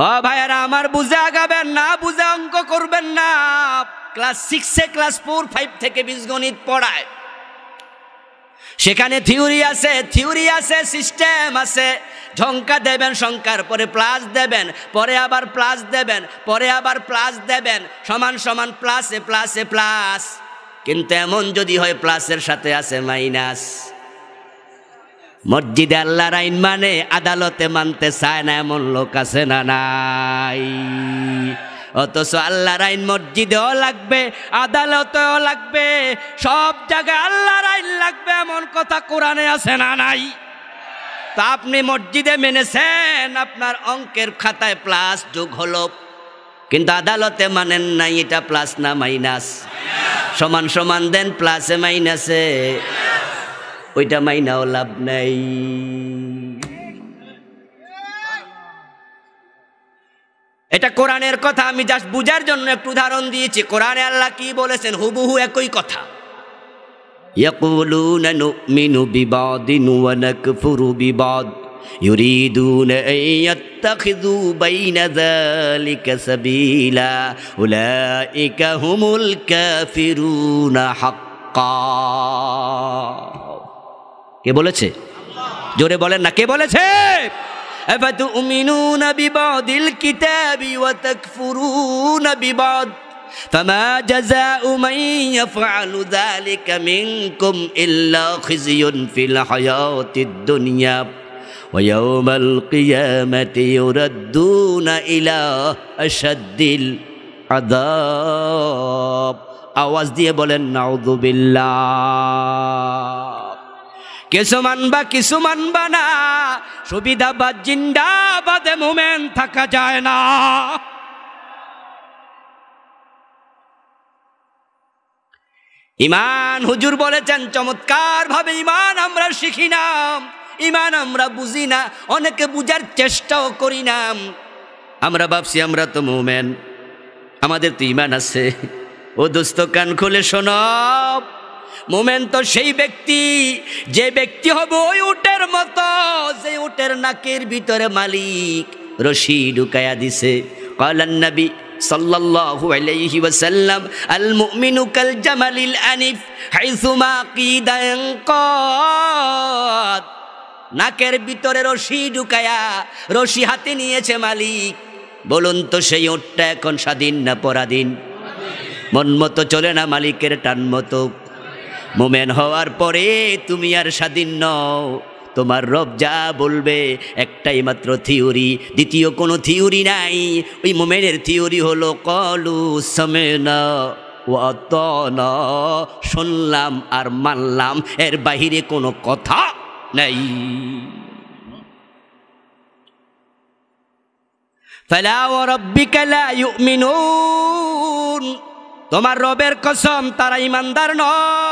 ও ভাইয়ারা আমার বুঝে আগাবেন না বুঝে অঙ্ক করবেন না ক্লাস সিক্সে ক্লাস ফোর ফাইভ থেকে বীজগণিত পড়ায় সেখানে থিওরি আছে থিওরি আছে সিস্টেম আছে ঝঙ্কা দেবেন সংখ্যার পরে প্লাস দেবেন পরে আবার প্লাস দেবেন পরে আবার প্লাস দেবেন সমান সমান প্লাসে প্লাসে প্লাস কিন্তু এমন যদি হয় প্লাসের সাথে আছে মাইনাস মসজিদে আল্লাহর আইন মানে আদালতে মানতে চায় না এমন লোক আছে না নাই অথচ আল্লাহর আইন মসজিদেও লাগবে আদালতেও লাগবে সব জায়গায় আল্লাহর আইন লাগবে এমন কথা কোরআনে আছে না নাই তা আপনি মসজিদে মেনেছেন আপনার অঙ্কের খাতায় প্লাস যোগ হল কিন্তু আদালতে মানেন নাই এটা প্লাস না মাইনাস সমান সমান দেন প্লাসে মাইনাসে ওইটা মাইনাও লাভ নাই এটা কোরআনের কথা আমি জাস্ট বুঝার জন্য একটু উদাহরণ দিয়েছি কোরআনে আল্লাহ কি বলেছেন হুবহু একই কথা يقولون نؤمن ببعض ونكفر ببعض يريدون أن يتخذوا بين ذلك سبيلا أولئك هم الكافرون حقا কে বলেছে জোরে বলেন না কে বলেছে أفتؤمنون ببعض الكتاب وتكفرون ببعض فما جزاء من يفعل ذلك منكم إلا خزي في الحياة الدنيا ويوم القيامة يردون إلى أشد العذاب আওয়াজ দিয়ে বলেন নাউদুবিল্লাহ কিছু মানবা কিছু মানবা না সুবিধাবাদ জিন্দাবাদে মুমেন থাকা যায় না ইমান হুজুর বলেছেন চমৎকার ভাবে ইমান আমরা শিখি না ইমান আমরা বুঝি না অনেকে বুঝার চেষ্টাও করি না আমরা ভাবছি আমরা তো মুমেন আমাদের তো ইমান আছে ও দোস্ত কান খুলে শোনা মোমেন তো সেই ব্যক্তি যে ব্যক্তি হবে ওই উটের মতো যে উটের নাকের ভিতরে মালিক রশি ঢুকায়া দিছে কলান্নবী সাল্লাল্লাহু আলাইহি ওয়াসাল্লাম আল মুমিনু কাল জামালিল আনিফ হাইসুমা কিদা ইয়ানকাদ নাকের ভিতরে রশি ঢুকায়া রশি হাতে নিয়েছে মালিক বলুন তো সেই ওটটা এখন স্বাধীন না পরাধীন মন মতো চলে না মালিকের টান মতো মোমেন হওয়ার পরে তুমি আর স্বাধীন নও তোমার রব যা বলবে একটাই মাত্র থিওরি দ্বিতীয় কোনো থিওরি নাই ওই মোমেনের থিওরি হলো কলু ন শুনলাম আর মানলাম এর বাহিরে কোনো কথা নাই তোমার রবের কসম তারা ইমানদার নয়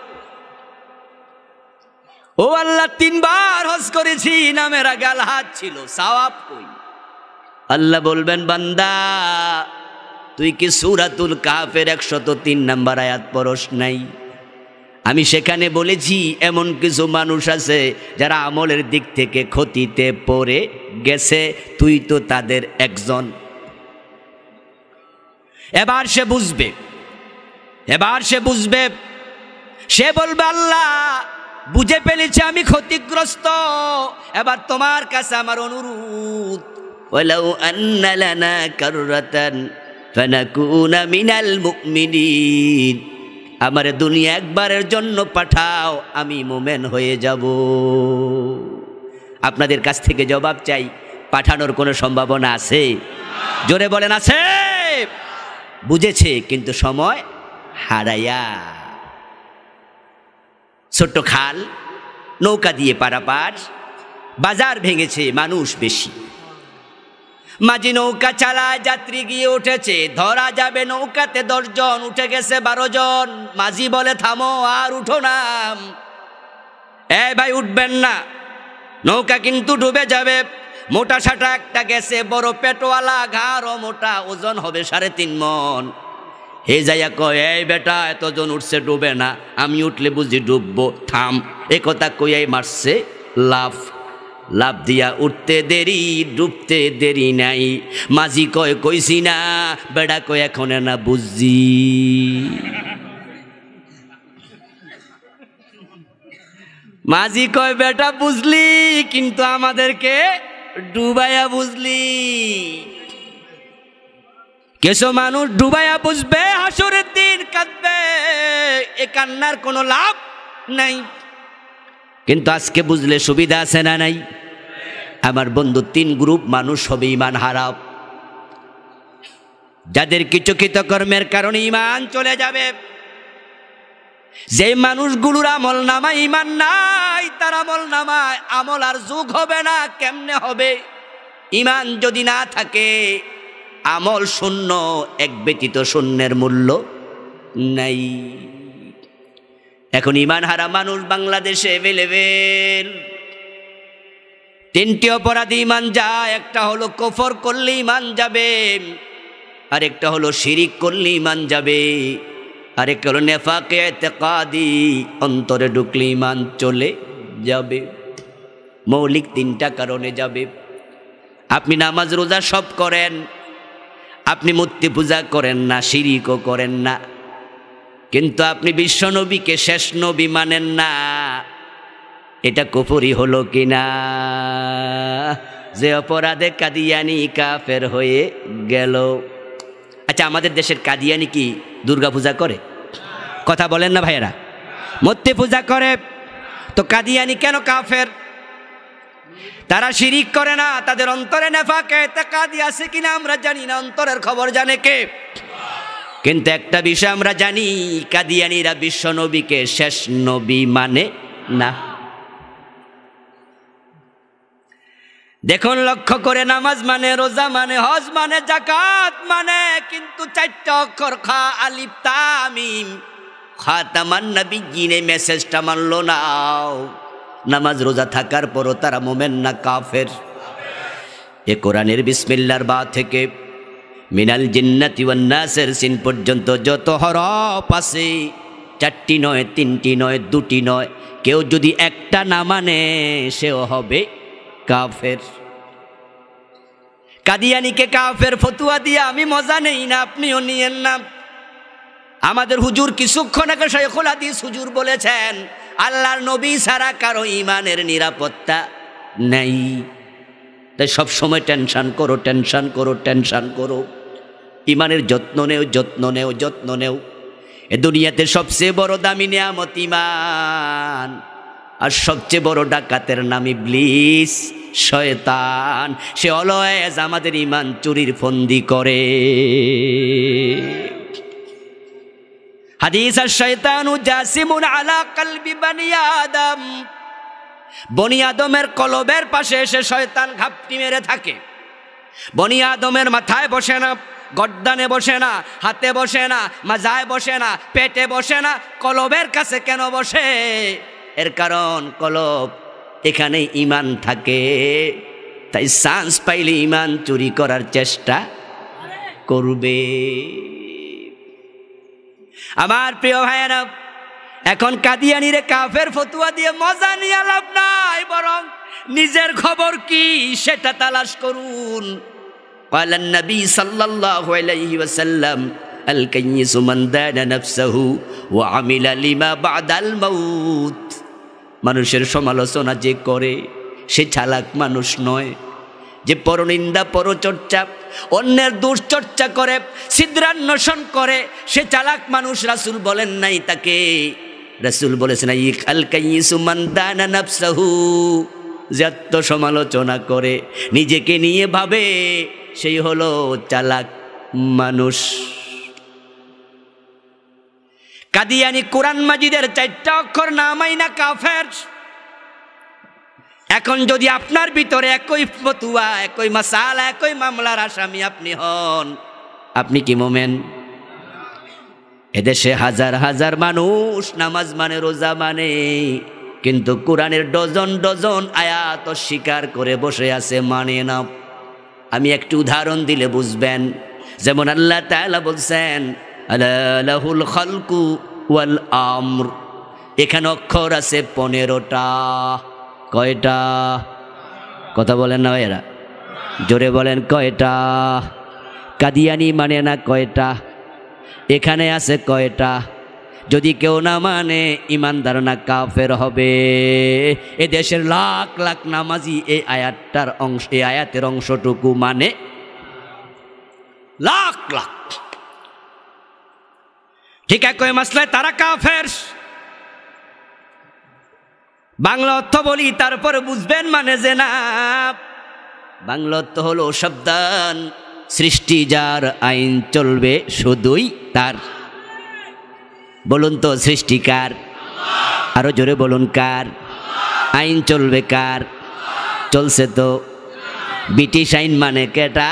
ও আল্লাহ তিনবার হজ করেছি নামের গাল হাত ছিল সাওয়াব কই আল্লাহ বলবেন বান্দা তুই কি সুরাতুল কাফের একশত তিন নাম্বার আয়াত পরশ নাই আমি সেখানে বলেছি এমন কিছু মানুষ আছে যারা আমলের দিক থেকে ক্ষতিতে পড়ে গেছে তুই তো তাদের একজন এবার সে বুঝবে এবার সে বুঝবে সে বলবে আল্লাহ বুঝে ফেলেছি আমি ক্ষতিগ্রস্ত এবার তোমার কাছে আমার অনুরোধ ولو أن لنا كرة فنكون মিনাল المؤمنين আমার দুনিয়া একবারের জন্য পাঠাও আমি মোমেন হয়ে যাব আপনাদের কাছ থেকে জবাব চাই পাঠানোর কোনো সম্ভাবনা আছে জোরে বলেন আছে বুঝেছে কিন্তু সময় হারাইয়া ছোট্ট খাল নৌকা দিয়ে পারাপার বাজার ভেঙেছে মানুষ বেশি মাঝি নৌকা চালায় যাত্রী গিয়ে উঠেছে ধরা যাবে নৌকাতে দশজন উঠে গেছে বারো জন মাঝি বলে থামো আর উঠো না এ ভাই উঠবেন না নৌকা কিন্তু ডুবে যাবে মোটা সাটা একটা গেছে বড় পেটওয়ালা ঘাড় মোটা ওজন হবে সাড়ে তিন মন হে যাইয়া কয় এই বেটা এতজন উঠছে ডুবে না আমি উঠলে বুঝি ডুববো থাম এ কথা কইয়াই মারছে লাভ লাভ দিয়া উঠতে দেরি ডুবতে দেরি নাই মাঝি কয় কইছি না বেড়া কয় এখন না বুঝি মাঝি কয় বেটা বুঝলি কিন্তু আমাদেরকে ডুবাইয়া বুঝলি কেসো মানুষ ডুবাইয়া বুঝবে হাসুরের দিন কাঁদবে এ কান্নার কোনো লাভ নাই কিন্তু আজকে বুঝলে সুবিধা আছে না নাই আমার বন্ধু তিন গ্রুপ মানুষ হবে ইমান হারাপ যাদের কিছু কৃতকর্মের কারণে ইমান চলে যাবে যে মানুষগুলোর আমল নামায় ইমান নাই তার আমল নামায় আমল আর যুগ হবে না কেমনে হবে ইমান যদি না থাকে আমল শূন্য এক ব্যতীত শূন্যের মূল্য নাই এখন ইমান হারা মানুষ বাংলাদেশে এভেলেবেল তিনটি অপরাধী ইমান যা একটা হলো কফর করলে ইমান যাবে আর একটা হলো শিরিক করলে ইমান যাবে আর একটা হলো নেফাকে তেকাদি অন্তরে ঢুকলে ইমান চলে যাবে মৌলিক তিনটা কারণে যাবে আপনি নামাজ রোজা সব করেন আপনি মূর্তি পূজা করেন না শিরিকও করেন না কিন্তু আপনি বিশ্বনবীকে শেষ নবী মানেন না এটা কুপুরি হলো কিনা যে অপরাধে কাদিয়ানি কাফের হয়ে গেল আচ্ছা আমাদের দেশের কাদিয়ানি কি দুর্গা পূজা করে কথা বলেন না ভাইয়েরা মূর্তি পূজা করে তো কাদিয়ানি কেন কাফের তারা শিরিক করে না তাদের অন্তরে নেফাকে এতেকাদি আছে কিনা আমরা জানি না অন্তরের খবর জানে কে কিন্তু একটা বিষয় আমরা জানি কাদিয়ানিরা বিশ্ব নবীকে শেষ নবী মানে না দেখুন লক্ষ্য করে নামাজ মানে রোজা মানে হজ মানে জাকাত মানে কিন্তু চারটা অক্ষর খা আলিপ তামিম খাতামান নবী গিনে মেসেজটা মানলো না নামাজ রোজা থাকার পরও তারা মোমেন না কাফের এ কোরআনের বিসমিল্লার বা থেকে মিনাল জিন্নাতি ওয়ান্নাসের সিন পর্যন্ত যত হরফ আছে চারটি নয় তিনটি নয় দুটি নয় কেউ যদি একটা না মানে সেও হবে কাফের কাদিয়ানিকে কাফের ফতুয়া দিয়ে আমি মজা নেই না আপনিও নিয়েন না আমাদের হুজুর কিছুক্ষণ আগে শেখুল হাদিস হুজুর বলেছেন আল্লাহর নবী ছাড়া কারো ইমানের নিরাপত্তা নেই তাই সবসময় টেনশান করো টেনশান করো টেনশান করো ইমানের যত্ন নেও যত্ন নেও যত্ন নেও এ দুনিয়াতে সবচেয়ে বড় দামি নিয়ামত ইমান আর সবচেয়ে বড় ডাকাতের নাম ইবলিস শয়তান সে অলয়েজ আমাদের ইমান চুরির ফন্দি করে হাদিস আর শৈতানু জাসিমুন আলা কালবি বানিয়া আদম বনি আদমের কলবের পাশে এসে শয়তান ঘাপটি মেরে থাকে বনি আদমের মাথায় বসে না গড্ডানে বসে না হাতে বসে না মাজায় বসে না পেটে বসে না কলবের কাছে কেন বসে এর কারণ কলব এখানে ইমান থাকে তাই চান্স পাইলে ইমান চুরি করার চেষ্টা করবে আমার প্রিয় ভাইয়েরা এখন রে কাফের ফতুয়া দিয়ে মজা নিয়ে লাভ নাই বরং নিজের খবর কি সেটা তালাশ করুন মানুষের সমালোচনা যে করে সে চালাক মানুষ নয় যে পরনিন্দা পরচর্চা অন্যের দুশ্চর্চা করে ছিদ্রান্বেষণ করে সে চালাক মানুষ রাসুল বলেন নাই তাকে রাসুল বলেছেন ইক আলকাইসুমান দানা নাফসাহু যে আত্মসমালোচনা করে নিজেকে নিয়ে ভাবে সেই হলো চালাক মানুষ কাদিয়ানি কোরআন মাজিদের চারটা অক্ষর নামাই না কাফের এখন যদি আপনার ভিতরে একই ফতুয়া একই মশাল একই মামলার আসামি আপনি হন আপনি কি মোমেন এদেশে হাজার হাজার মানুষ নামাজ মানে রোজা মানে কিন্তু কোরআনের ডজন ডজন আয়াত স্বীকার করে বসে আছে মানে না আমি একটু উদাহরণ দিলে বুঝবেন যেমন আল্লাহ তালা বলছেন আল্লাহুল খলকু ওয়াল আমর এখানে অক্ষর আছে পনেরোটা কয়টা কথা বলেন না এরা জোরে বলেন কয়টা কাদিয়ানি মানে না কয়টা এখানে আছে কয়টা যদি কেউ না মানে ইমান ধারণা কাফের হবে এ দেশের লাখ লাখ নামাজি এই আয়াতটার অংশ এই আয়াতের অংশটুকু মানে লাখ লাখ ঠিক একই মাসলায় তারা কাফের বাংলা অর্থ বলি তারপর বুঝবেন মানে যে না বাংলা অর্থ হলো শব্দান সৃষ্টি যার আইন চলবে শুধুই তার বলুন তো সৃষ্টিকার আরো জোরে বলুন কার আইন চলবে কার চলছে তো ব্রিটিশ আইন মানে কেটা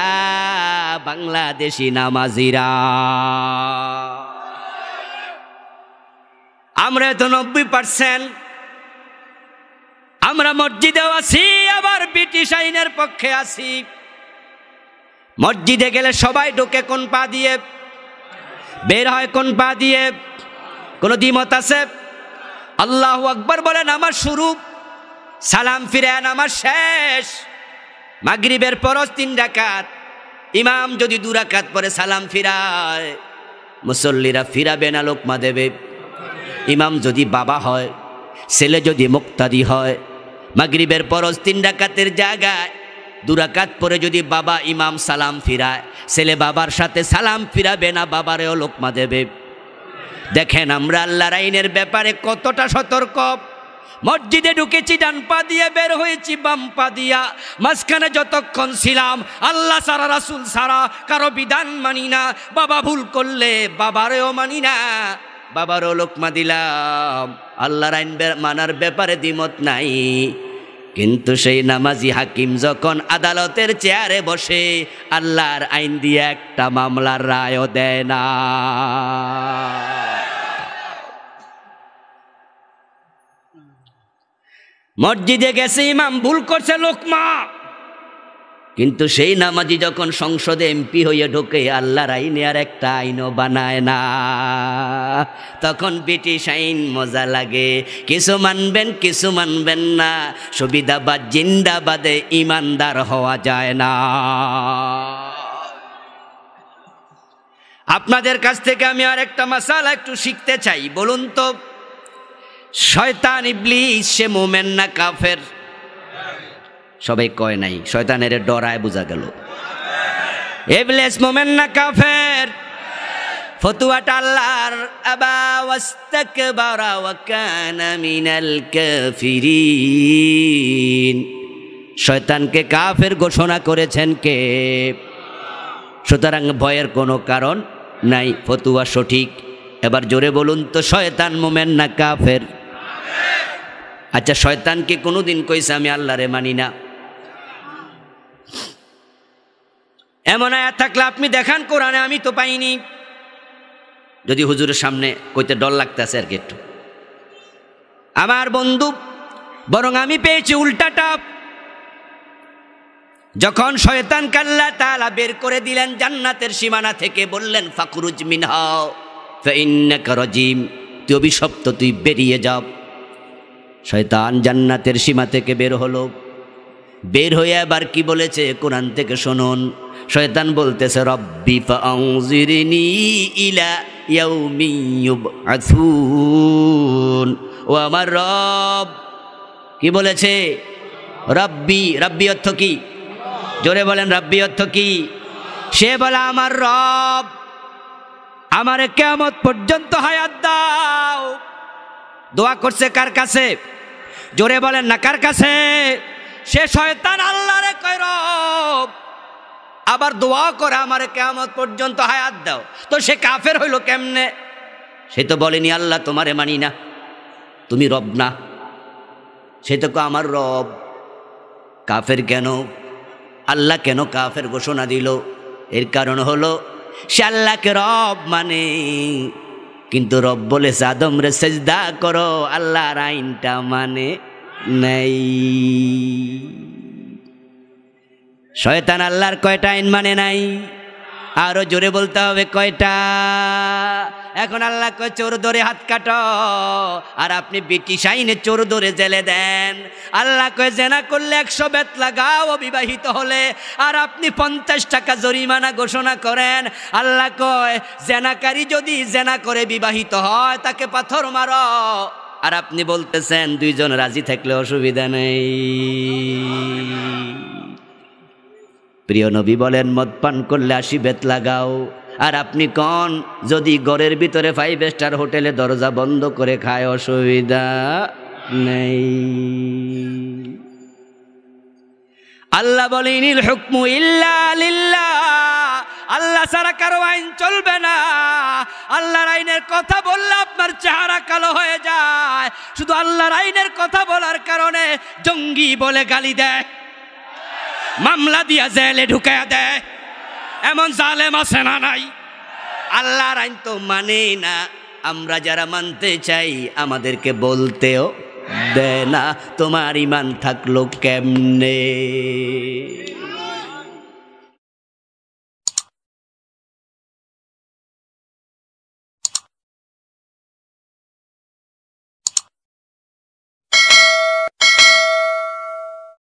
বাংলাদেশি নামাজিরা আমরা তো নব্বই পার্সেন্ট আমরা মসজিদেও আছি আবার ব্রিটিশ আইনের পক্ষে আছি মসজিদে গেলে সবাই ঢোকে কোন পা দিয়ে বের হয় কোন পা দিয়ে কোনো দ্বিমত আছে আল্লাহ আকবর বলেন আমার শুরু সালাম ফিরেন আমার শেষ মাগরিবের পরশ তিন ডাকাত ইমাম যদি দু ডাকাত পরে সালাম ফিরায় মুসল্লিরা ফিরাবে না লোকমা দেবে ইমাম যদি বাবা হয় ছেলে যদি মুক্তাদি হয় মাগরিবের পরজ তিন ডাকাতের জায়গায় দুরাকাত পরে যদি বাবা ইমাম সালাম ফিরায় ছেলে বাবার সাথে সালাম ফিরাবে না বাবারেও লোকমা দেবে দেখেন আমরা আল্লাহ রাইনের ব্যাপারে কতটা সতর্ক মসজিদে ঢুকেছি ডান পা দিয়ে বের হয়েছি বাম পা দিয়া মাঝখানে যতক্ষণ ছিলাম আল্লাহ সারা রাসুল সারা কারো বিধান মানি না বাবা ভুল করলে বাবারেও মানি না বাবারও লোকমা দিলাম আল্লাহ রাইন মানার ব্যাপারে দ্বিমত নাই কিন্তু সেই নামাজি হাকিম যখন আদালতের চেয়ারে বসে আল্লাহর আইন দিয়ে একটা মামলার রায়ও দেয় না মসজিদে গেছে ইমাম ভুল করছে লোকমা কিন্তু সেই নামাজি যখন সংসদে এমপি হয়ে ঢোকে আল্লাহর আইনে আর একটা আইনও বানায় না তখন ব্রিটিশ আইন মজা লাগে কিছু মানবেন কিছু মানবেন না সুবিধাবাদ জিন্দাবাদে ইমানদার হওয়া যায় না আপনাদের কাছ থেকে আমি আর একটা মশালা একটু শিখতে চাই বলুন তো শয়তান ইবলি সে মোমেন না কাফের সবাই কয় নাই শয়তানের ডরায় বোঝা গেল এবলেস মোমেন না কাফের ফতুয়াটা আল্লাহর আবাওয়াস্তাকবারা ওয়া কানা মিনাল কাফিরিন শয়তানকে কাফের ঘোষণা করেছেন কে সুতরাং ভয়ের কোনো কারণ নাই ফতুয়া সঠিক এবার জোরে বলুন তো শয়তান মোমেন না কাফের আচ্ছা শয়তানকে কোনোদিন কইসে আমি আল্লাহরে মানি না এমন আয়াত থাকলে আপনি দেখান কোরআনে আমি তো পাইনি যদি হুজুরের সামনে কইতে ডর লাগতেছে আর কি একটু আমার বন্ধু বরং আমি পেয়েছি উল্টাটা যখন শয়তান কাল্লা তালা বের করে দিলেন জান্নাতের সীমানা থেকে বললেন ফাকুরুজ মিনহাও রজিম তুই অভিশপ্ত তুই বেরিয়ে যাও শয়তান জান্নাতের সীমা থেকে বের হলো বের হয়ে আবার কি বলেছে কোরআন থেকে শুনুন শয়তান বলতেছে রব্বি ফাউজিরিনি ইলা ও আমার রব কি বলেছে রব্বি রব্বি অর্থ কি জোরে বলেন রব্বি অর্থ কি সে বলে আমার রব আমার কেমত পর্যন্ত হায়াত দাও দোয়া করছে কার কাছে জোরে বলেন না কার কাছে সে শয়তান আল্লাহরে কয় রব আবার দোয়া করে আমার কেয়ামত পর্যন্ত হায়াত দাও তো সে কাফের হইল কেমনে সে তো বলেনি আল্লাহ তোমারে মানি না তুমি রব না সে তো আমার রব কাফের কেন আল্লাহ কেন কাফের ঘোষণা দিল এর কারণ হলো সে আল্লাহকে রব মানে কিন্তু রব বলে সাদম রে সেজদা করো আল্লাহর আইনটা মানে নেই শয়তান আল্লাহর কয়টা আইন মানে নাই আরো জোরে বলতে হবে কয়টা এখন আল্লাহ কয় চোর ধরে হাত কাটো আর আপনি ব্রিটিশ আইনে চোর ধরে জেলে দেন আল্লাহ কয় জেনা করলে একশো বেত লাগাও অবিবাহিত হলে আর আপনি পঞ্চাশ টাকা জরিমানা ঘোষণা করেন আল্লাহ কয় জেনাকারী যদি জেনা করে বিবাহিত হয় তাকে পাথর মার আর আপনি বলতেছেন দুইজন রাজি থাকলে অসুবিধা নেই প্রিয় নবী বলেন মদ পান করলে আসি বেত লাগাও আর আপনি কন যদি ঘরের ভিতরে ফাইভ স্টার হোটেলে দরজা বন্ধ করে খায় অসুবিধা নেই আল্লাহ বলিনিল হুকমু ইল্লা আল্লাহ ছাড়া কারো আইন চলবে না আল্লাহর আইনের কথা বললে আপনার চেহারা কালো হয়ে যায় শুধু আল্লাহর আইনের কথা বলার কারণে জঙ্গি বলে গালি দেয় মামলা দিয়া জেলে ঢুকাইয়া দেয় এমন জালেম আছে না নাই আল্লাহর আইন তো মানে না আমরা যারা মানতে চাই আমাদেরকে বলতেও দেয় না তোমার ইমান থাকলো কেমনে